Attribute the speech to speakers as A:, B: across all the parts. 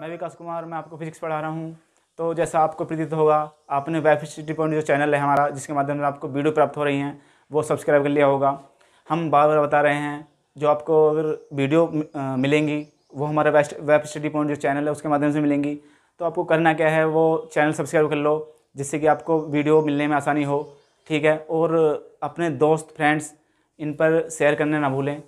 A: मैं विकास कुमार मैं आपको फिजिक्स पढ़ा रहा हूँ तो जैसा आपको प्रतीत होगा आपने वाइफिसिटी पॉइंट जो चैनल है हमारा जिसके माध्यम से आपको वीडियो प्राप्त हो रही हैं वो सब्सक्राइब कर लिया होगा हम बार बार बता रहे हैं जो आपको अगर वीडियो मिलेंगी वो हमारा वेस्ट वेब स्टडी पॉइंट जो चैनल है उसके माध्यम से मिलेंगी तो आपको करना क्या है वो चैनल सब्सक्राइब कर लो जिससे कि आपको वीडियो मिलने में आसानी हो ठीक है और अपने दोस्त फ्रेंड्स इन पर शेयर करने ना भूलें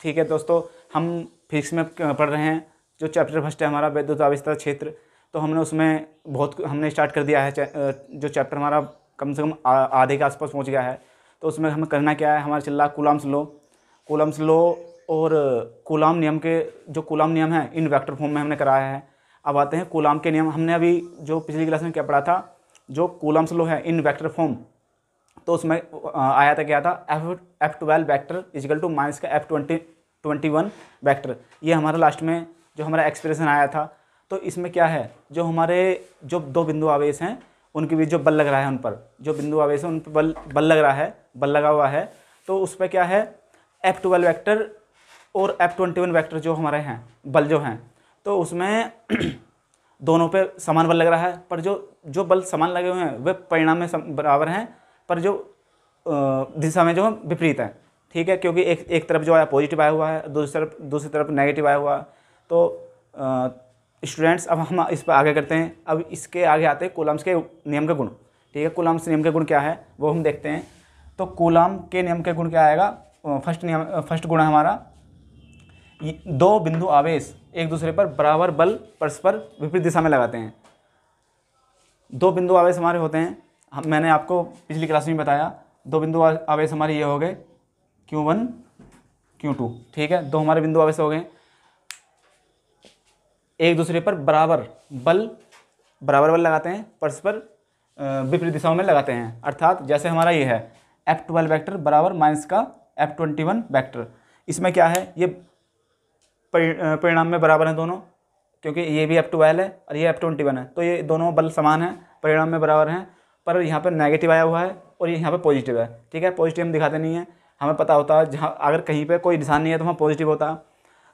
A: ठीक है दोस्तों हम फिजिक्स में पढ़ रहे हैं जो चैप्टर फर्स्ट है हमारा विद्युत आविष्कार क्षेत्र तो हमने उसमें बहुत हमने स्टार्ट कर दिया है जो चैप्टर हमारा कम से कम आधे के आसपास पहुंच गया है तो उसमें हमें करना क्या है हमारा चिल्ला रहा स्लो लो कुलाम्स लो और कुलाम नियम के जो कुलाम नियम है इन वेक्टर फॉर्म में हमने कराया है अब आते हैं कुलाम के नियम हमने अभी जो पिछली क्लास में क्या पढ़ा था जो कुलाम्स लो है इन वेक्टर फॉर्म तो उसमें आया था क्या था F F twelve vector equal to minus का F twenty twenty one vector ये हमारा लास्ट में जो हमारा एक्सप्रेशन आया था तो इसमें क्या है जो हमारे जो दो बिंदु आवेश हैं उनके बीच जो बल लग रहा है उन पर जो बिंदु आवेश है उन पर बल बल लग रहा है बल लगा हुआ है तो उस पर क्या है एफ ट्वेल्व वैक्टर और एफ ट्वेंटी वन वैक्टर जो हमारे हैं बल जो हैं तो उसमें दोनों पे समान बल लग रहा है पर जो जो बल समान लगे हुए हैं वे परिणाम में बराबर हैं पर जो दिशा में जो विपरीत हैं ठीक है क्योंकि एक एक तरफ जो है पॉजिटिव आया हुआ है दूसरी तरफ दूसरी तरफ नेगेटिव आया हुआ है तो स्टूडेंट्स अब हम इस पर आगे करते हैं अब इसके आगे आते हैं कोलम्स के नियम के गुण ठीक है कोलम्स नियम के गुण क्या है वो हम देखते हैं तो कोलम के नियम के गुण क्या आएगा फर्स्ट नियम फर्स्ट गुण हमारा दो बिंदु आवेश एक दूसरे पर बराबर बल परस्पर विपरीत दिशा में लगाते हैं दो बिंदु आवेश हमारे होते हैं हम मैंने आपको पिछली क्लास में बताया दो बिंदु आवेश हमारे ये हो गए क्यू वन क्यू टू ठीक है दो हमारे बिंदु आवेश हो गए एक दूसरे पर बराबर बल बराबर बल लगाते हैं परस्पर विपरीत दिशाओं में लगाते हैं अर्थात जैसे हमारा ये है एफ ट्वेल्व वैक्टर बराबर माइनस का एफ ट्वेंटी वन वैक्टर इसमें क्या है ये परिणाम में बराबर हैं दोनों क्योंकि ये भी एफ ट्वेल्व है और ये एफ ट्वेंटी वन है तो ये दोनों बल समान हैं परिणाम में बराबर हैं पर यहाँ पर नेगेटिव आया हुआ है और ये यहाँ पर पॉजिटिव है ठीक है पॉजिटिव हम दिखाते नहीं हैं हमें पता होता है जहाँ अगर कहीं पर कोई निशान नहीं है तो वहाँ पॉजिटिव होता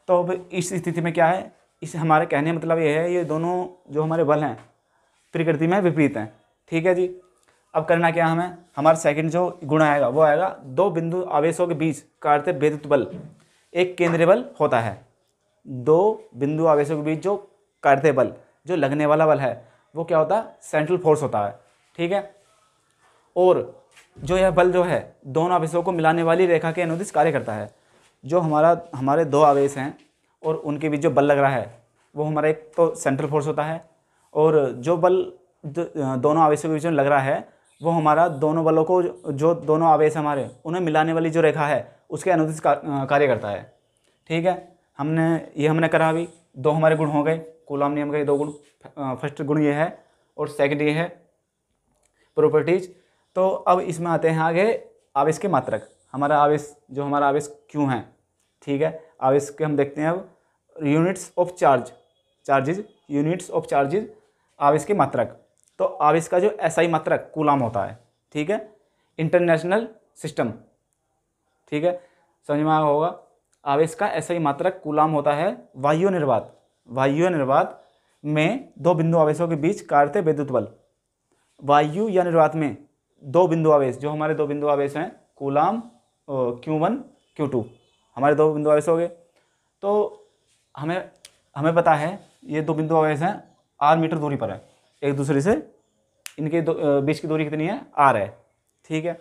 A: तो अब इस स्थिति में क्या है इस हमारा कहने का मतलब ये है ये दोनों जो हमारे बल हैं प्रकृति में विपरीत हैं ठीक है जी अब करना क्या हमें हमारा सेकंड जो गुण आएगा वो आएगा दो बिंदु आवेशों के बीच का अर्थ बल एक केंद्रीय बल होता है दो बिंदु आवेशों के बीच जो कार्य बल जो लगने वाला बल है वो क्या होता है सेंट्रल फोर्स होता है ठीक है और जो यह बल जो है दोनों आवेशों को मिलाने वाली रेखा के अनुदिश कार्य करता है जो हमारा हमारे दो आवेश हैं और उनके बीच जो बल लग रहा है वो हमारा एक तो सेंट्रल फोर्स होता है और जो बल दोनों आवेशों के बीच में लग रहा है वो हमारा दोनों बलों को जो दोनों आवेश हमारे उन्हें मिलाने वाली जो रेखा है उसके अनुदेश कार्य करता है ठीक है हमने ये हमने करा अभी दो हमारे गुण हो गए कोलाम नियम के दो गुण फर्स्ट गुण ये है और सेकंड ये है प्रॉपर्टीज तो अब इसमें आते हैं आगे आवेश के मात्रक हमारा आवेश जो हमारा आवेश क्यों है ठीक है अब इसके हम देखते हैं अब units of charge charges units of charges आवेश के मात्रक तो आवेश का जो आई मात्रक कूलाम होता है ठीक है इंटरनेशनल सिस्टम ठीक है समझ में आया होगा आवेश का आई मात्रक कूलाम होता है वायु निर्वात वायु निर्वात में दो बिंदु आवेशों के बीच कार्य विद्युत बल वायु या निर्वात में दो बिंदु आवेश जो हमारे दो बिंदु आवेश हैं coulomb Q one Q two हमारे दो बिंदु आवेश हो गए तो हमें हमें पता है ये दो बिंदु आवेश हैं आर मीटर दूरी पर है एक दूसरे से इनके बीच की दूरी कितनी है आर है ठीक है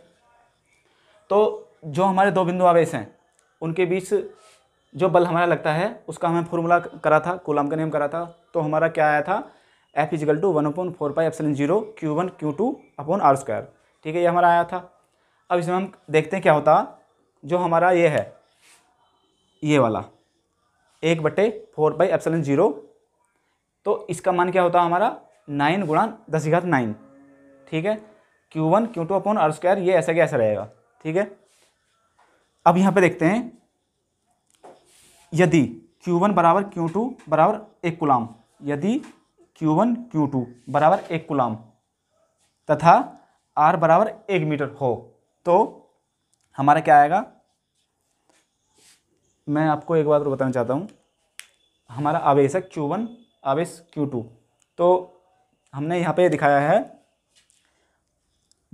A: तो जो हमारे दो बिंदु आवेश हैं उनके बीच जो बल हमारा लगता है उसका हमें फॉर्मूला करा था कोलाम का नियम करा था तो हमारा क्या आया था F equal to one upon four pi epsilon zero Q one Q two upon R square ठीक है ये हमारा आया था अब इसमें हम देखते हैं क्या होता जो हमारा ये है ये वाला एक बटे फोर बाई एप्सलन जीरो तो इसका मान क्या होता है हमारा नाइन गुणा दस घात नाइन ठीक है Q one Q two upon R square ये ऐसा क्या ऐसा रहेगा ठीक है अब यहाँ पे देखते हैं यदि क्यू वन बराबर क्यू टू बराबर एक गुलाम यदि क्यू वन क्यू टू बराबर एक गुलाम तथा आर बराबर एक मीटर हो तो हमारा क्या आएगा मैं आपको एक बात और बताना चाहता हूँ हमारा आवेश है क्यू वन आवेश क्यू टू तो हमने यहाँ पे दिखाया है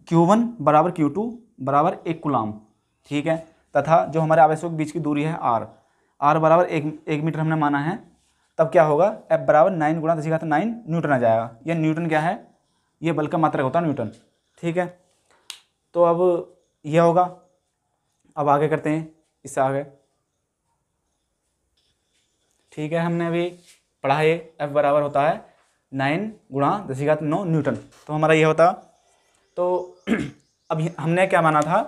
A: क्यू वन बराबर क्यू टू बराबर एक गुलाम ठीक है तथा जो हमारे आवेशों के बीच की दूरी है आर आर बराबर एक एक मीटर हमने माना है तब क्या होगा एफ बराबर नाइन गुणा दस घात नाइन न्यूटन आ जाएगा यह न्यूटन क्या है ये बल का मात्रक होता है न्यूटन ठीक है तो अब यह होगा अब आगे करते हैं इससे आगे ठीक है हमने अभी पढ़ा है एफ बराबर होता है नाइन गुणा दसीघात नौ न्यूटन तो हमारा ये होता तो अब हमने क्या माना था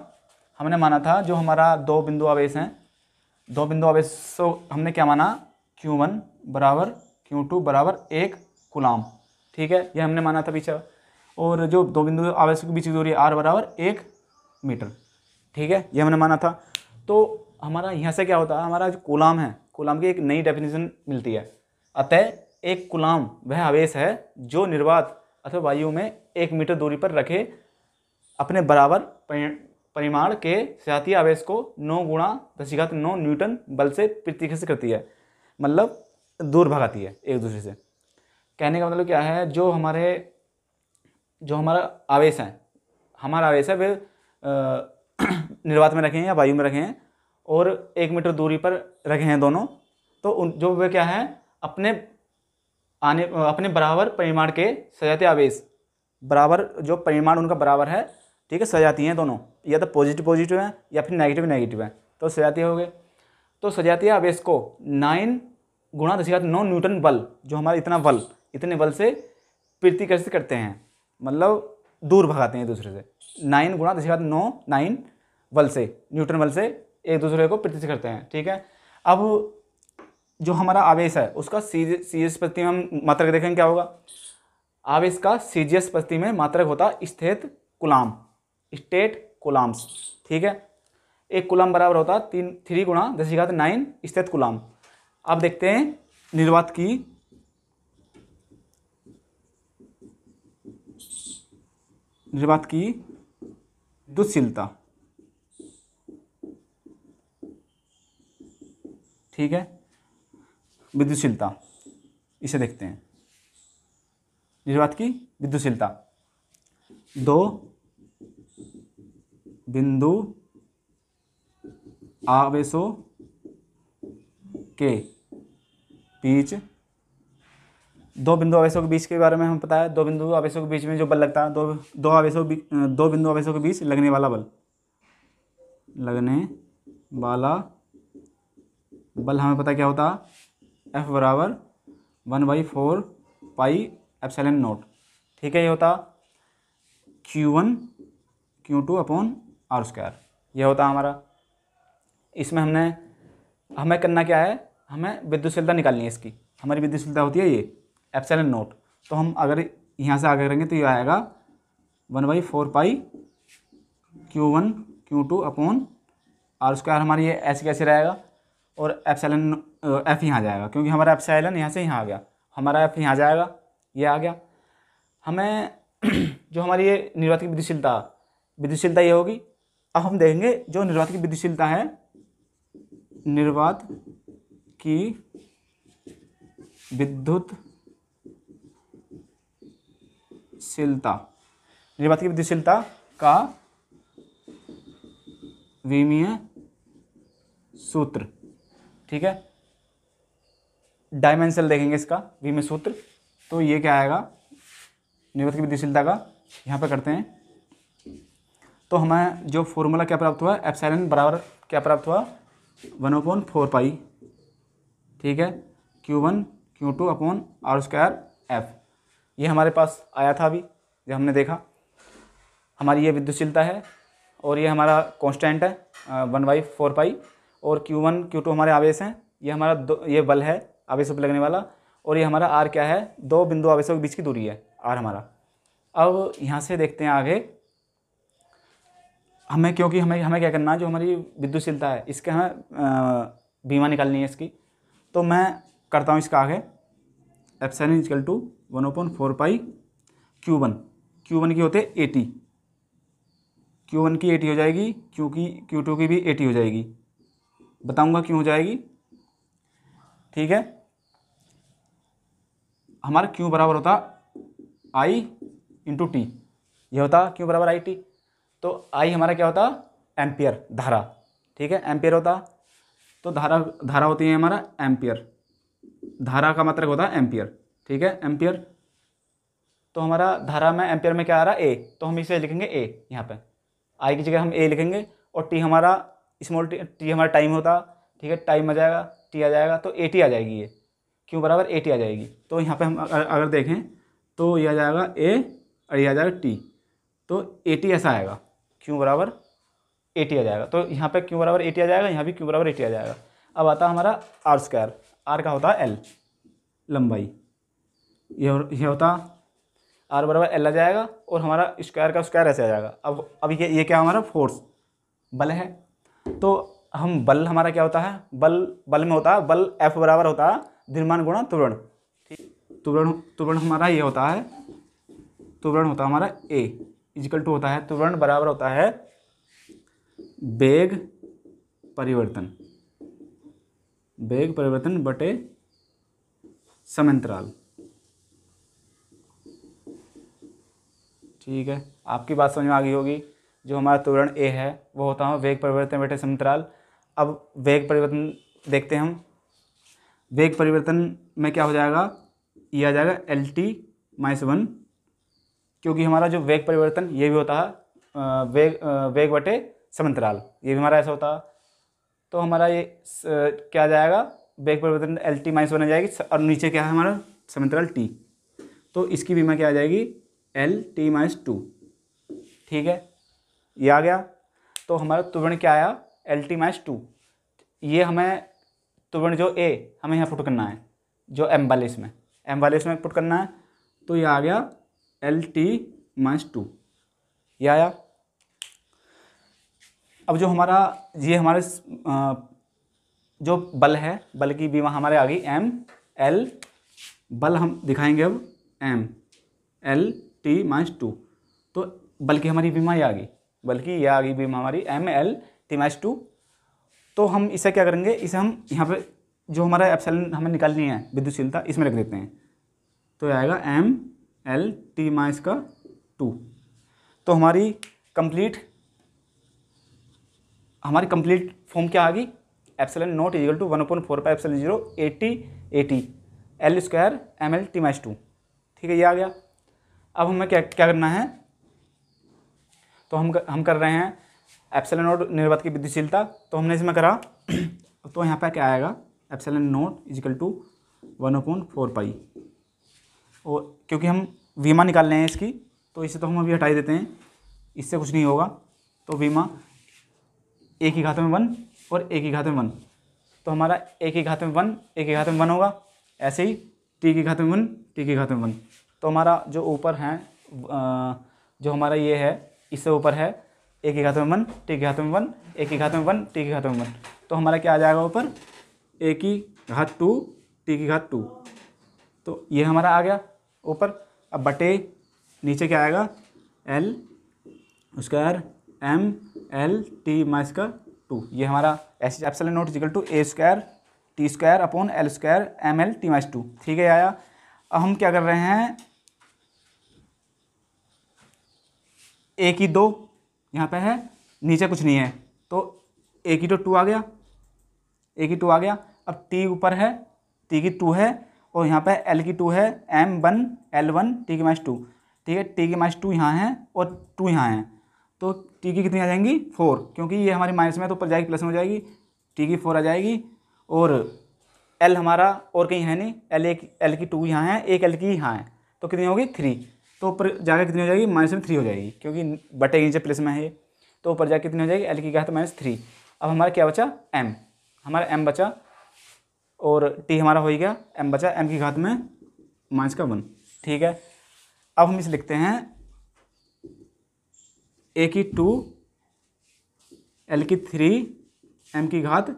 A: हमने माना था जो हमारा दो बिंदु आवेश हैं दो बिंदु आवेश सो हमने क्या माना क्यू वन बराबर क्यू टू बराबर एक गुलाम ठीक है ये हमने माना था पीछे और जो दो बिंदु आवेश के बीच की दूरी आर बराबर एक मीटर ठीक है ये हमने माना था तो हमारा यहाँ से क्या होता है हमारा जो कोलाम है गुलाम की एक नई डेफिनेशन मिलती है अतः एक गुलाम वह आवेश है जो निर्वात अथवा वायु में एक मीटर दूरी पर रखे अपने बराबर परिमाण के सियाती आवेश को नौ गुणा दशिघात नौ न्यूटन बल से प्रतिकर्षित करती है मतलब दूर भगाती है एक दूसरे से कहने का मतलब क्या है जो हमारे जो हमारा आवेश है हमारा आवेश है वे निर्वात में रखे हैं या वायु में रखे हैं और एक मीटर दूरी पर रखे हैं दोनों तो उन जो वे क्या हैं अपने आने अपने बराबर परिमाण के सजाते आवेश बराबर जो परिमाण उनका बराबर है ठीक है सजाती हैं दोनों या तो पॉजिटिव पॉजिटिव हैं या फिर नेगेटिव नेगेटिव हैं तो सजाती हो गए तो सजातीय आवेश को नाइन गुणा दस नौ न्यूटन बल जो हमारा इतना बल इतने बल से प्रतिकर्षित करते हैं मतलब दूर भगाते हैं दूसरे से नाइन गुणा दस नौ नाइन बल से न्यूटन बल से एक दूसरे को प्रतीत करते हैं ठीक है अब जो हमारा आवेश है उसका सी जी प्रति में हम मात्रक देखेंगे क्या होगा आवेश का सी जी प्रति में मात्रक होता स्थित कुलाम स्टेट कुलाम्स ठीक है एक कुलाम बराबर होता तीन थ्री गुणा घात नाइन स्थित कुलाम अब देखते हैं निर्वात की निर्वात की दुशीलता ठीक है विद्युशीलता इसे देखते हैं जिस बात की विद्युशीलता दो बिंदु आवेशों के बीच दो बिंदु आवेशों के बीच के बारे में हम पता है दो बिंदु आवेशों के बीच में जो बल लगता है दो दो आवेशों दो बिंदु आवेशों के बीच लगने वाला बल लगने वाला बल हमें पता क्या होता एफ बराबर one by four pi epsilon naught ठीक है ये होता Q one Q two upon R square यह होता हमारा इसमें हमने हमें करना क्या है हमें विद्युतशीलता निकालनी है इसकी हमारी विद्युतशीलता होती है ये एप्सलन नोट तो हम अगर यहाँ से आगे करेंगे तो ये आएगा one by four pi Q one Q two upon R square हमारी ये ऐसे कैसे रहेगा और एप्सैलन एफ़ यहाँ जाएगा क्योंकि हमारा एप्सैलन यहाँ से यहाँ आ गया हमारा एफ़ यहाँ जाएगा ये आ गया हमें जो हमारी ये की विद्युशीलता विद्युशीलता ये होगी अब हम देखेंगे जो की विद्युशीलता है निर्वात की विद्युत शीलता की विद्युशीलता का विमीय सूत्र ठीक है डायमेंशन देखेंगे इसका विम सूत्र तो ये क्या आएगा निवृत्त की विद्युशीलता का यहाँ पर करते हैं तो हमें जो फॉर्मूला क्या प्राप्त हुआ एप्साइलन बराबर क्या प्राप्त हुआ वन अपॉन फोर पाई ठीक है Q one Q two upon R square F ये हमारे पास आया था अभी जो हमने देखा हमारी ये विद्युशीलता है और ये हमारा कॉन्स्टेंट है वन बाई फोर पाई और क्यू वन क्यू टू हमारे आवेश हैं ये हमारा दो ये बल है आवेश पर लगने वाला और ये हमारा आर क्या है दो बिंदु आवेशों के बीच की दूरी है आर हमारा अब यहाँ से देखते हैं आगे हमें क्योंकि हमें हमें क्या करना है जो हमारी विद्युतशीलता है इसके हमें बीमा निकालनी है इसकी तो मैं करता हूँ इसका आगे epsilon equal to one upon four pi Q one Q one की होते एटी क्यू वन की एटी हो जाएगी क्योंकि क्यू टू की भी एटी हो जाएगी बताऊंगा क्यों हो जाएगी ठीक है हमारा क्यों बराबर होता आई इंटू टी ये होता क्यों बराबर आई टी तो आई हमारा क्या होता एम्पियर धारा ठीक है एम्पियर होता तो धारा धारा होती है हमारा एम्पियर धारा का मतलब होता है एम्पियर ठीक है एम्पियर तो हमारा धारा में एम्पियर में क्या आ रहा है ए तो हम इसे लिखेंगे ए यहाँ पे आई की जगह हम ए लिखेंगे और टी हमारा स्मॉल टी टी हमारा टाइम होता ठीक है टाइम आ जाएगा टी आ जाएगा तो ए आ जाएगी ये क्यों बराबर ए आ जाएगी तो यहाँ पर हम अगर देखें तो ये आ जाएगा ए और ये आ जाएगा टी तो ए ऐसा आएगा क्यों बराबर ए आ जाएगा तो यहाँ पे क्यों बराबर ए आ जाएगा यहाँ भी क्यों बराबर ए आ जाएगा अब आता हमारा आर स्क्वायर आर का होता है एल लंबाई ये यह होता आर बराबर एल आ जाएगा और हमारा स्क्वायर का स्क्वायर ऐसे आ जाएगा अब अब ये ये क्या हमारा फोर्स बल है तो हम बल हमारा क्या होता है बल बल में होता है बल एफ बराबर होता है द्रव्यमान गुणा त्वरण ठीक त्वरण त्वरण हमारा ये होता है त्वरण होता है हमारा ए इजिकल टू होता है त्वरण बराबर होता है वेग परिवर्तन वेग परिवर्तन बटे समयंतराल ठीक है आपकी बात समझ में आ गई होगी जो हमारा तोरण ए है वो होता है वेग परिवर्तन बेटे समंतराल अब वेग परिवर्तन देखते हैं हम वेग परिवर्तन में क्या हो जाएगा ये आ जाएगा एल टी माइनस वन क्योंकि हमारा जो वेग परिवर्तन ये भी होता है वेग वेग बटे समंतराल ये भी हमारा ऐसा होता है तो हमारा ये स, क्या जाएगा वेग परिवर्तन एल टी माइनस वन आ जाएगी और नीचे क्या है हमारा समंतराल टी तो इसकी बीमा क्या आ जाएगी एल टी माइनस टू ठीक है ये आ गया तो हमारा तुवर्ण क्या आया एल टी माइनस टू ये हमें तुवर्ण जो ए हमें यहाँ पुट करना है जो एम वाले इसमें एम वाले इसमें पुट करना है तो ये आ गया एल टी माइनस टू ये आया अब जो हमारा ये हमारे जो बल है बल की बीमा हमारे आ गई एम एल बल हम दिखाएंगे अब M L T minus two तो बल की हमारी बीमा ये आ गई बल्कि ये आ गई बीम हमारी एम एल टीमाइस टू तो हम इसे क्या करेंगे इसे हम यहाँ पे जो हमारा एप्सलन हमें निकालनी है विद्युतशीलता इसमें रख देते हैं तो आएगा एम एल टी माइस का टू तो हमारी कंप्लीट हमारी कंप्लीट फॉर्म क्या आ गई epsilon naught equal to one point four pi epsilon zero A T A T L square M L T minus two ठीक है ये आ गया अब हमें क्या क्या करना है तो हम हम कर रहे हैं एप्सलन नोट निर्वात की विद्युशीलता तो हमने इसमें करा तो यहाँ पर क्या आएगा epsilon naught equal to one upon four pi और क्योंकि हम वीमा निकाल रहे हैं इसकी तो इसे तो हम अभी हटाई देते हैं इससे कुछ नहीं होगा तो वीमा एक ही घात में वन और एक ही घात में वन तो हमारा एक ही घात में वन एक ही घात में वन होगा ऐसे ही टी की घात में वन टी की घात में वन तो हमारा जो ऊपर है जो हमारा ये है इससे ऊपर है एक ही घात में वन टी के घात में वन एक ही घात में वन टी के घात में वन तो हमारा क्या आ जाएगा ऊपर ए की घात टू टी की घात टू तो ये हमारा आ गया ऊपर अब बटे नीचे क्या आएगा L square M L T minus का टू ये हमारा S epsilon naught equal to A square T square upon L square M L T minus two ठीक है आया अब हम क्या कर रहे हैं ए की दो यहाँ पे है नीचे कुछ नहीं है तो ए की तो टू आ गया ए की टू आ गया अब टी ऊपर है टी की टू है और यहाँ पे एल की टू है M one L one T की माइस टू ठीक है टी की माइस टू यहाँ है और टू यहाँ है तो टी की कितनी आ जाएंगी फोर क्योंकि ये हमारी माइनस में तो ऊपर जाएगी प्लस में हो जाएगी टी की फोर आ जाएगी और एल हमारा और कहीं है नहीं एल एक एल की टू यहाँ है एक एल की यहाँ है तो कितनी होगी थ्री तो ऊपर जाकर कितनी हो जाएगी माइनस में थ्री हो जाएगी क्योंकि बटे नीचे प्लस में है तो ऊपर जाकर कितनी हो जाएगी एल की घात माइनस थ्री अब हमारा क्या बचा एम हमारा एम बचा और टी हमारा हो गया एम बचा एम की घात में माइनस का वन ठीक है अब हम इसे लिखते हैं ए की टू एल की थ्री एम की घात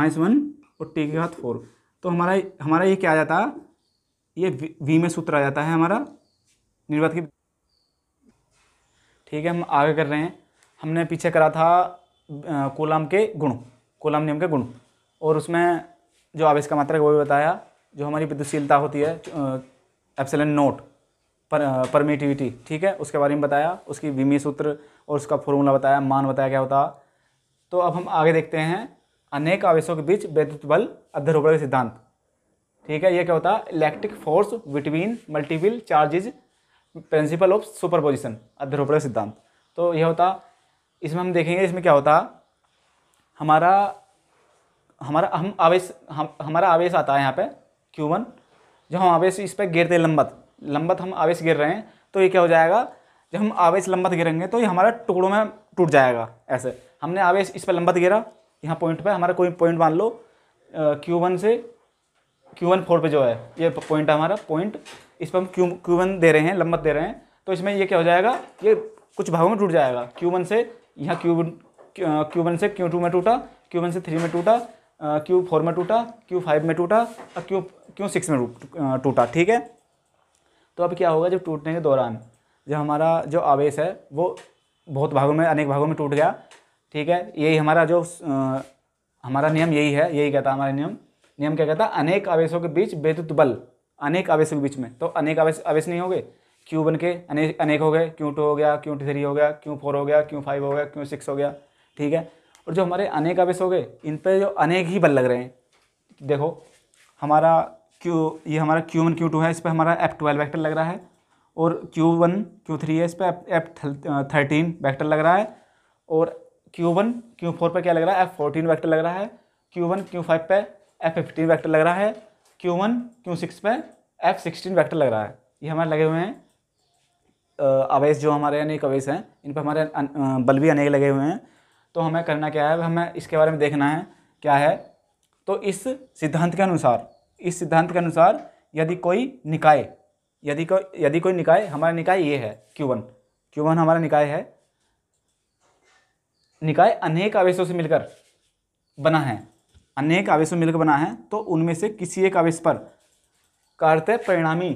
A: माइनस वन और टी की घात फोर तो हमारा हमारा ये क्या आ जाता ये वी में सूत्र आ जाता है हमारा निर्वात की ठीक है हम आगे कर रहे हैं हमने पीछे करा था कोलाम के गुण कोलाम नियम के गुण और उसमें जो आवेश का मात्रा है वो भी बताया जो हमारी विद्युशीलता होती है एप्सलन नोट पर परमिटिविटी ठीक है उसके बारे में बताया उसकी विमी सूत्र और उसका फॉर्मूला बताया मान बताया क्या होता तो अब हम आगे देखते हैं अनेक आवेशों के बीच वैद्युत बल अध्यारोपण सिद्धांत ठीक है ये क्या होता है electric force between multiple charges principle of superposition अध्यारोपण सिद्धांत तो यह होता इसमें हम देखेंगे इसमें क्या होता हमारा हमारा हम आवेश हम हमारा आवेश आता है यहाँ पे क्यू वन जब हम आवेश इस पर गिरते हैं लंबत लंबत हम आवेश गिर रहे हैं तो ये क्या हो जाएगा जब हम आवेश लंबत गिरेंगे तो ये हमारा टुकड़ों में टूट जाएगा ऐसे हमने आवेश इस पर लंबत गिरा यहाँ पॉइंट पे हमारा कोई पॉइंट मान लो क्यू वन से क्यू वन फोर पर जो है ये पॉइंट हमारा पॉइंट इस पर हम क्यू क्यू वन दे रहे हैं लंबत दे रहे हैं तो इसमें ये क्या हो जाएगा ये कुछ भागों में टूट जाएगा क्यू वन से यहाँ क्यू क्यू वन से क्यू टू में टूटा क्यू वन से थ्री में टूटा क्यू फोर में टूटा क्यू फाइव में टूटा और क्यू क्यू सिक्स में टूटा ठीक है तो अब क्या होगा जब टूटने के दौरान जो हमारा जो आवेश है वो बहुत भागों में अनेक भागों में टूट गया ठीक है यही हमारा जो हमारा नियम यही है यही कहता हमारा नियम नियम क्या कहता है अनेक आवेशों के बीच विद्युत बल अनेक आवेशों के बीच में तो अनेक आवेश आवेश नहीं होंगे क्यू बन के अनेक अनेक हो गए क्यू टू हो गया क्यू थ्री हो गया क्यू फोर हो गया क्यू फाइव हो गया क्यू सिक्स हो गया ठीक है और जो हमारे अनेक आवेश हो गए इन पर जो अनेक ही बल लग रहे हैं देखो हमारा क्यू ये हमारा क्यू वन क्यू टू है इस पर हमारा एफ ट्वेल्व वैक्टर लग रहा है और क्यू वन क्यू थ्री है इस पर एफ थर्टीन वैक्टर लग रहा है और क्यू वन क्यू फोर पर क्या लग रहा है एफ फोर्टीन वैक्टर लग रहा है क्यू वन क्यू फाइव पर एफ फिफ्टीन वैक्टर लग रहा है क्यू वन क्यू सिक्स पे एफ सिक्सटीन वैक्टर लग रहा है ये हमारे लगे हुए हैं अवैस जो हमारे अनेक अवैस हैं इन पर हमारे बल भी अनेक लगे हुए हैं तो हमें करना क्या है हमें इसके बारे में देखना है क्या है तो इस सिद्धांत के अनुसार इस सिद्धांत के अनुसार यदि कोई निकाय यदि को यदि कोई निकाय हमारा निकाय ये है क्यू वन क्यू वन हमारा निकाय है निकाय अनेक आवेशों से मिलकर बना है अनेक आवेशों मिलकर बना है तो उनमें से किसी एक आवेश पर कार्त परिणामी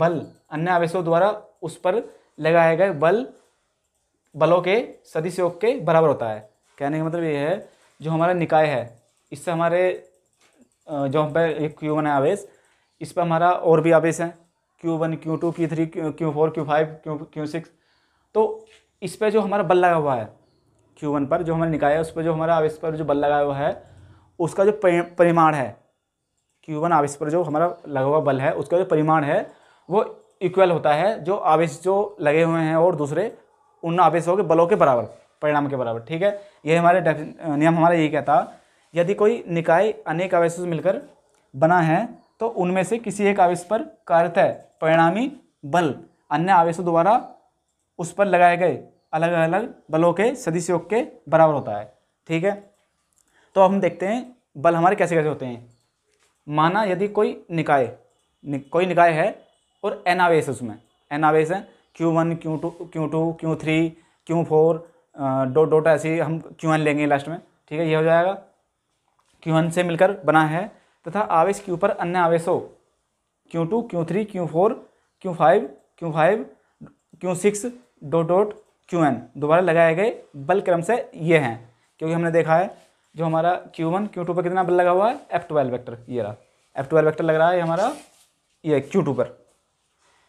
A: बल अन्य आवेशों द्वारा उस पर लगाए गए बल बलों के सदिश योग के बराबर होता है कहने का मतलब ये है जो हमारा निकाय है इससे हमारे जो हम पर एक क्यू वन है आवेश इस पर हमारा और भी आवेश है Q one Q two Q three Q four Q five Q Q six तो इस पर जो हमारा बल लगा हुआ है क्यू वन पर जो हमारा निकाय है उस पर जो हमारा आवेश पर जो बल लगा हुआ है उसका जो परिमाण है क्यू वन आवेश पर जो हमारा लगा हुआ बल है उसका जो परिमाण है वो इक्वल होता है जो आवेश जो लगे हुए हैं और दूसरे उन आवेशों के बलों के बराबर परिणाम के बराबर ठीक है ये हमारे नियम हमारा यही कहता यदि कोई निकाय अनेक आवेशों से मिलकर बना है तो उनमें से किसी एक आवेश पर है परिणामी बल अन्य आवेशों द्वारा उस पर लगाए गए अलग अलग बलों के सदिश योग के बराबर होता है ठीक है तो अब हम देखते हैं बल हमारे कैसे कैसे होते हैं माना यदि कोई निकाय नि, कोई निकाय है और एन आवेश उसमें एन आवेश है Q one Q two Q two Q three Q four dot dot ऐसी हम क्यू एन लेंगे लास्ट में ठीक है ये हो जाएगा क्यू एन से मिलकर बना है तथा आवेश के ऊपर अन्य आवेश हो Q two Q three Q four Q five Q five Q six dot dot Q N दोबारा लगाए गए बल क्रम से ये हैं क्योंकि हमने देखा है जो हमारा क्यू वन क्यू टू पर कितना बल लगा हुआ है एफ ट्वेल्व वैक्टर ये रहा एफ ट्वेल्व वैक्टर लग रहा है हमारा ये क्यू टू पर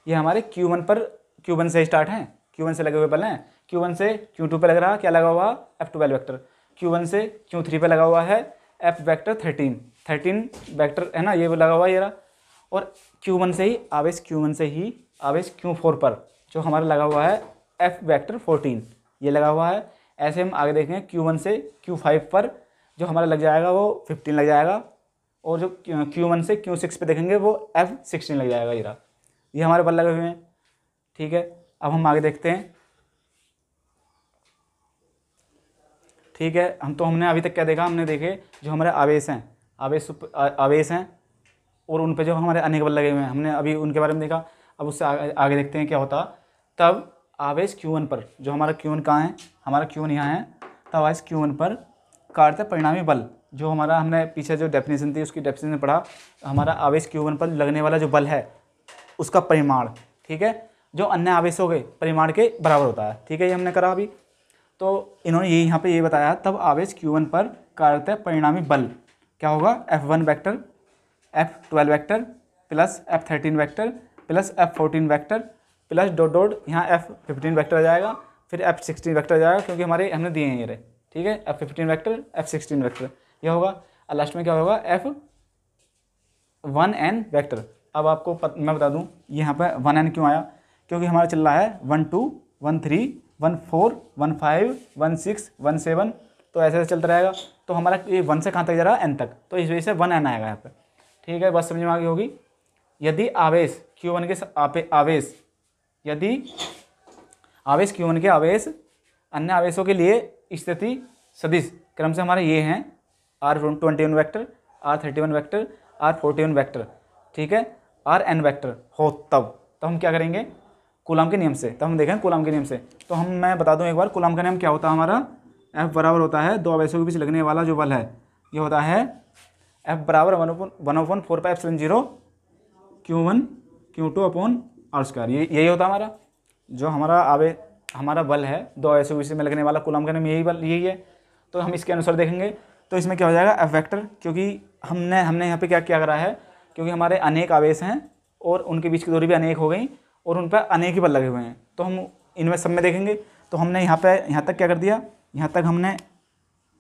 A: ये हमारे क्यू वन पर क्यू वन से स्टार्ट हैं क्यू वन से लगे हुए बल हैं क्यू वन से क्यू टू पर लग रहा है क्या लगा हुआ F twelve vector Q one से क्यू थ्री पर लगा हुआ है F vector thirteen thirteen vector है ना ये लगा हुआ है ये रहा और क्यू वन से ही आवेश क्यू वन से ही आवेश क्यू फोर पर जो हमारा लगा हुआ है एफ वैक्टर फोर्टीन ये लगा हुआ है ऐसे हम आगे देखें क्यू वन से क्यू फाइव पर जो हमारा लग जाएगा वो फिफ्टीन लग जाएगा और जो क्यू वन से क्यू सिक्स पर देखेंगे वो एफ सिक्सटीन लग जाएगा ये रहा ये हमारे बल लगे हुए हैं ठीक है अब हम आगे देखते हैं ठीक है हम तो हमने अभी तक क्या देखा हमने देखे जो हमारे आवेश हैं आवेश आवेश हैं और उन पर जो हमारे अनेक बल लगे हुए हैं हमने अभी उनके बारे में देखा अब उससे आगे, आगे देखते हैं क्या होता तब आवेश क्यू वन पर जो हमारा क्यू वन कहाँ है हमारा क्यू वन यहाँ है तब आवेश क्यू वन पर का अर्थ है परिणामी बल जो हमारा हमने पीछे जो डेफिनेशन थी उसकी डेफिनेशन पढ़ा हमारा आवेश क्यू वन पर लगने वाला जो बल है उसका परिमाण ठीक है जो अन्य आवेशों के परिमाण के बराबर होता है ठीक है ये हमने करा अभी तो इन्होंने ये यहाँ पे ये बताया तब आवेश क्यू वन पर कार्य परिणामी बल क्या होगा F one vector F twelve vector plus F thirteen vector plus F fourteen vector plus dot dot यहाँ एफ फिफ्टीन वैक्टर आ जाएगा फिर एफ सिक्सटीन वैक्टर आ जाएगा क्योंकि हमारे हमने दिए हैं ये रहे ठीक है F fifteen vector F sixteen vector यह होगा और लास्ट में क्या होगा एफ वन एन वैक्टर अब आपको पत, मैं बता दूँ यहाँ पर वन एन क्यों आया क्योंकि हमारा चल रहा है one two one three one four one five one six one seven तो ऐसे ऐसे चलता रहेगा तो हमारा ये वन से कहाँ तक जा रहा है एन तक तो इस वजह से वन एन आएगा यहाँ पर ठीक है बस समझ में आ गई होगी यदि आवेश क्यू वन के आपे आवेश यदि आवेश क्यू वन के आवेश अन्य आवेशों के लिए स्थिति सदिश क्रम से हमारे ये हैं R twenty one vector R thirty one vector R forty one vector ठीक है आर एन वैक्टर हो तब तो हम क्या करेंगे कुलाम के नियम से तो हम देखें कुलाम के नियम से तो हम मैं बता दूं एक बार कुलाम का नियम क्या होता है हमारा एफ बराबर होता है दो अवैसों के बीच लगने वाला जो बल है ये होता है एफ बराबर one upon one upon four pi epsilon zero Q one Q two upon R square ये यही होता हमारा जो हमारा आवे हमारा बल है दो ऐसे से में लगने वाला कुलम करने में यही बल यही है तो हम इसके अनुसार देखेंगे तो इसमें क्या हो जाएगा एफ क्योंकि हमने हमने यहाँ पे क्या क्या करा है क्योंकि हमारे अनेक आवेश हैं और उनके बीच की दूरी भी अनेक हो गई और उन पर अनेक ही बल लगे हुए हैं तो हम इनमें सब में देखेंगे तो हमने यहाँ पर यहाँ तक क्या कर दिया यहाँ तक हमने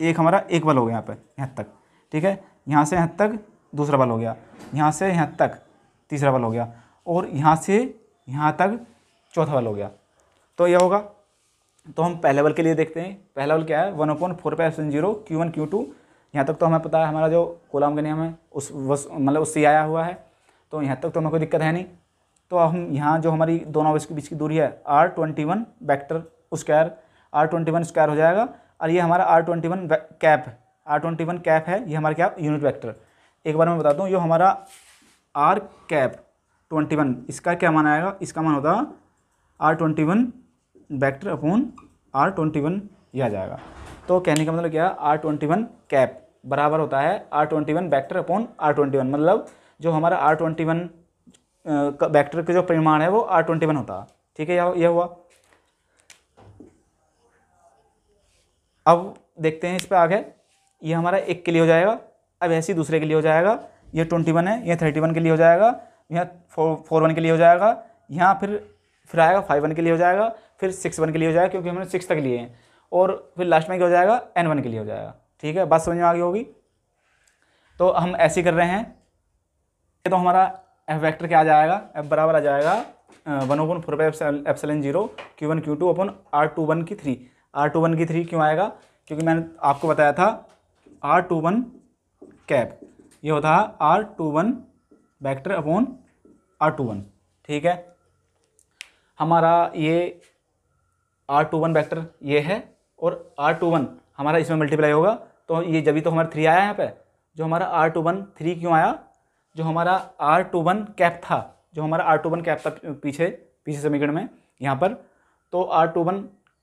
A: एक हमारा एक बल हो गया यहाँ पर यहाँ तक ठीक है यहाँ से यहाँ तक दूसरा बल हो गया यहाँ से यहाँ तक तीसरा बल हो गया और यहाँ से यहाँ तक चौथा बल हो गया तो यह होगा तो हम पहले लेवल के लिए देखते हैं पहला लेवल क्या है वन अपॉन फोर पे F zero Q one Q two यहाँ तक तो हमें पता है हमारा जो कोलाम का नियम है उस मतलब उससे आया हुआ है तो यहाँ तक तो हमें कोई दिक्कत है नहीं तो हम यहाँ जो हमारी दोनों के बीच की दूरी है R twenty one vector square R twenty one square हो जाएगा और ये हमारा R twenty one cap R twenty one cap है ये हमारा क्या यूनिट वैक्टर एक बार मैं बता दूँ ये हमारा आर कैप ट्वेंटी वन इसका क्या मान आएगा इसका मान होता है R twenty one vector upon R twenty one यह आ जाएगा तो कहने का मतलब क्या आर ट्वेंटी वन कैप बराबर होता है R twenty one vector upon R twenty one मतलब जो हमारा आर ट्वेंटी वन वैक्टर का जो परिमाण है वो आर ट्वेंटी वन होता ठीक है यह हुआ अब देखते हैं इस पर आगे ये हमारा एक के लिए हो जाएगा अब ऐसे ही दूसरे के लिए हो जाएगा ये ट्वेंटी वन है यह थर्टी वन के लिए हो जाएगा यहाँ फोर फोर वन के लिए हो जाएगा यहाँ फिर फिर आएगा फाइव वन के लिए हो जाएगा फिर सिक्स वन के लिए हो जाएगा क्योंकि हमने सिक्स तक लिए हैं और फिर लास्ट में क्या हो जाएगा एन वन के लिए हो जाएगा ठीक है बात समझ में आ गई होगी तो हम ऐसे कर रहे हैं तो हमारा एफ वैक्टर क्या आ जाएगा एफ बराबर आ जाएगा one upon four pi epsilon zero Q one Q two upon R two one की थ्री आर टू वन की थ्री क्यों आएगा क्योंकि मैंने आपको बताया था आर टू वन कैप ये होता है R two one vector upon R two one ठीक है हमारा ये आर टू वन वैक्टर ये है और आर टू वन हमारा इसमें मल्टीप्लाई होगा तो ये जब तो हमारा थ्री आया यहाँ पे जो हमारा आर टू वन थ्री क्यों आया जो हमारा आर टू वन कैप था जो हमारा आर टू वन कैप था पीछे पीछे समीकरण में यहाँ पर तो आर टू वन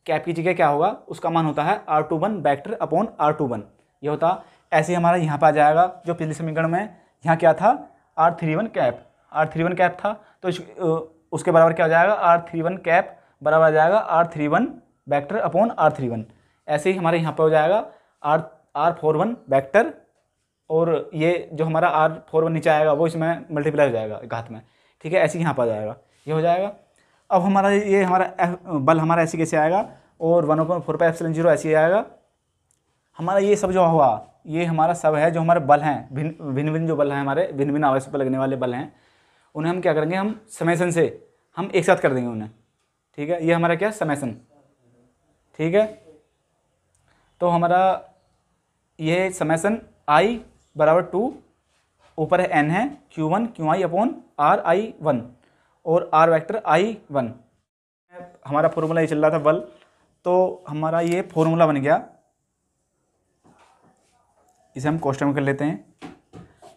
A: कैप की जगह क्या होगा उसका मान होता है R two one vector upon R two one ये होता ऐसे ही हमारा यहाँ पर आ जाएगा जो पिछले समीकरण में यहाँ क्या था R three one cap R three one cap था तो उसके बराबर क्या हो जाएगा आर थ्री वन कैप बराबर आ जाएगा R three one vector upon R three one ऐसे ही हमारे यहाँ पर हो जाएगा R R four one vector और ये जो हमारा आर फोर वन नीचे आएगा वो इसमें मल्टीप्लाई हो जाएगा एक हाथ में ठीक है ऐसे ही यहाँ पर आ जाएगा ये हो जाएगा अब हमारा ये हमारा एफ बल हमारा ऐसे कैसे आएगा और one upon four pi F zero ऐसे ही आएगा हमारा ये सब जो हुआ ये हमारा सब है जो हमारे बल हैं भिन्न भिन्न भिन्न जो बल हैं हमारे भिन्न भिन्न आवेश पर लगने वाले बल हैं उन्हें हम क्या करेंगे हम समेसन से हम एक साथ कर देंगे उन्हें ठीक है ये हमारा क्या समेसन ठीक है तो हमारा ये समेसन आई बराबर टू ऊपर है एन है Q one Q I upon R I one और आर वेक्टर आई वन हमारा फॉर्मूला ये चल रहा था बल तो हमारा ये फॉर्मूला बन गया इसे हम में कर लेते हैं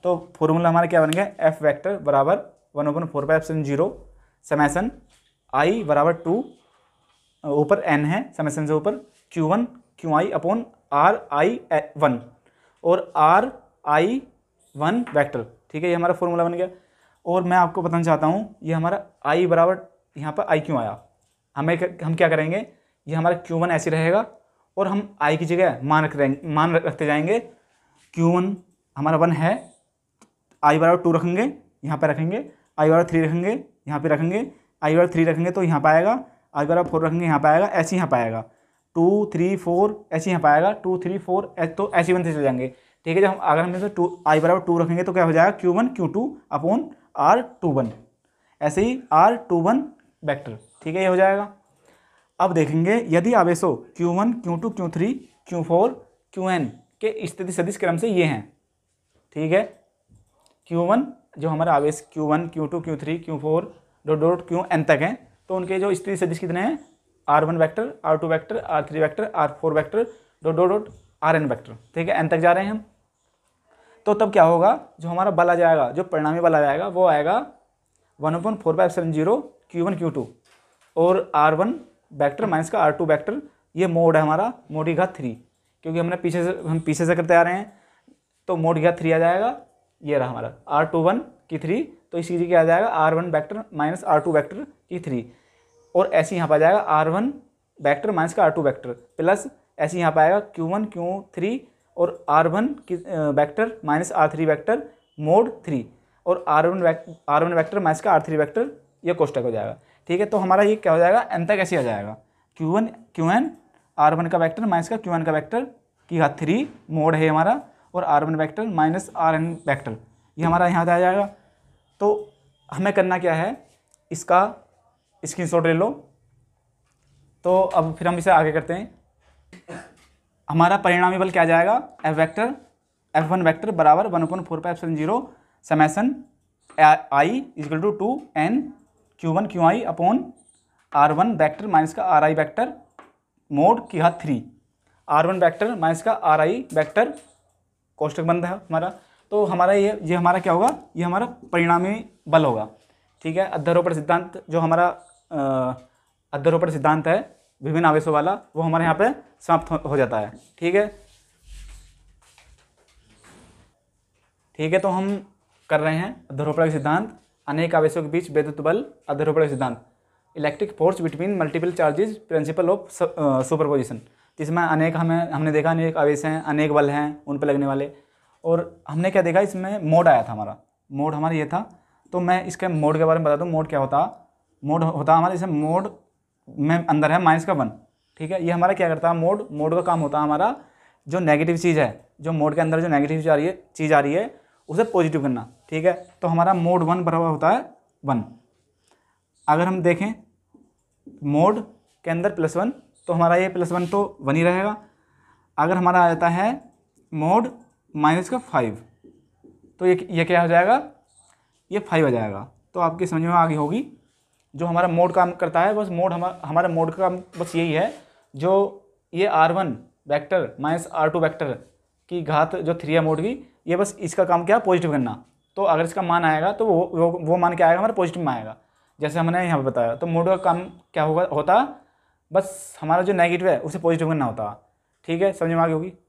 A: तो फॉर्मूला हमारा क्या बन गया एफ वेक्टर बराबर one upon four five seven zero summation I बराबर टू ऊपर एन है समय से ऊपर Q one Q I upon R I one और आर आई वन वैक्टर ठीक है ये हमारा फॉर्मूला बन गया और मैं आपको बताना चाहता हूँ ये हमारा आई बराबर यहाँ पर आई क्यों आया हमें हम क्या करेंगे ये हमारा क्यू वन ऐसे रहेगा और हम आई की जगह मान रख मान रखते जाएंगे क्यू वन हमारा वन है आई बराबर टू रखेंगे यहाँ पर रखेंगे आई बराबर थ्री रखेंगे यहाँ पर रखेंगे आई बार थ्री रखेंगे तो यहाँ पाएगा आई बार आप फोर रखेंगे यहाँ पाएगा ऐसे यहाँ पाएगा टू थ्री फोर ऐसे यहाँ पाएगा टू थ्री फोर तो ऐसे से चले जाएंगे ठीक है जब हम अगर हम इसमें टू आई बराबर टू रखेंगे तो क्या हो जाएगा Q one Q two upon R two one ऐसे ही आर टू वन वैक्टर ठीक है ये हो जाएगा अब देखेंगे यदि आवेशो Q one Q two Q three Q four Q N के स्थिति सदिश क्रम से ये हैं ठीक है क्यू वन जो हमारा आवेश Q one Q two Q three Q four dot dot Q N तक हैं तो उनके जो स्त्री सदिश कितने हैं R one vector R two vector R three vector R four vector dot dot dot R N vector ठीक है एन तक जा रहे हैं हम तो तब क्या होगा जो हमारा बल आ जाएगा जो परिणामी बल आ जाएगा वो आएगा one one four five seven zero Q one Q two और आर वन वैक्टर माइनस का आर टू वैक्टर ये मोड है हमारा मोडी घात थ्री क्योंकि हमने पीछे से हम पीछे से करते आ रहे हैं तो मोड घात थ्री आ जाएगा ये रहा हमारा आर टू वन की थ्री तो इसकी क्या आ जाएगा R one vector minus R two vector की थ्री और ऐसे यहाँ पर आ जाएगा आर वन वैक्टर माइनस का आर टू वैक्टर प्लस ऐसे यहाँ पर आएगा क्यू वन क्यू थ्री और आर वन की vector minus R three vector mod three और R one R one vector minus का आर थ्री वैक्टर यह कोष्टक हो जाएगा ठीक है तो हमारा ये क्या हो जाएगा एन तक ऐसे आ जाएगा Q one Q N R one का वैक्टर माइनस का क्यू एन का वैक्टर की घात थ्री मोड है हमारा और R one vector minus R N vector ये हमारा यहाँ आ जाएगा तो हमें करना क्या है इसका स्क्रीनशॉट ले लो तो अब फिर हम इसे आगे करते हैं हमारा परिणामी बल क्या जाएगा F vector F one vector बराबर one point four five seven zero summation I equal two two N Q one Q I upon R one vector minus का आर आई वैक्टर मोड की हाथ three R one vector minus का R I vector कोष्टक बंद है हमारा तो हमारा ये ये हमारा क्या होगा ये हमारा परिणामी बल होगा ठीक है अध्यारोपण सिद्धांत जो हमारा अध्यारोपण सिद्धांत है विभिन्न आवेशों वाला वो हमारे यहाँ पे समाप्त हो जाता है ठीक है ठीक है तो हम कर रहे हैं अध्यारोपण सिद्धांत अनेक आवेशों के बीच वैद्युत बल अध्यारोपण सिद्धांत electric force between multiple charges principle of superposition जिसमें अनेक हमें हमने देखा अनेक आवेश हैं अनेक बल हैं उन पर लगने वाले और हमने क्या देखा इसमें मोड आया था हमारा मोड हमारा ये था तो मैं इसके मोड के बारे में बता दूँ मोड क्या होता मोड होता हमारे जैसे मोड में अंदर है माइनस का वन ठीक है ये हमारा क्या करता है मोड मोड का काम होता है हमारा जो नेगेटिव चीज़ है जो मोड के अंदर जो नेगेटिव चीज़ आ रही है चीज़ आ रही है उसे पॉजिटिव करना ठीक है तो हमारा मोड वन बराबर होता है वन अगर हम देखें मोड के अंदर प्लस वन तो हमारा ये प्लस वन तो वन ही रहेगा अगर हमारा आ जाता है मोड माइनस का फाइव तो ये ये क्या हो जाएगा ये फाइव आ जाएगा तो आपकी समझ में आगे होगी जो हमारा मोड काम करता है बस मोड हमा, हमारा मोड का काम बस यही है जो ये R one vector minus R two vector की घात जो थ्री है मोड की ये बस इसका काम क्या है पॉजिटिव करना तो अगर इसका मान आएगा तो वो वो, वो मान क्या आएगा हमारा पॉजिटिव में आएगा जैसे हमने यहाँ पर बताया तो मोड का काम क्या होगा होता बस हमारा जो नेगेटिव है उसे पॉजिटिव करना होता ठीक है समझ में आगे होगी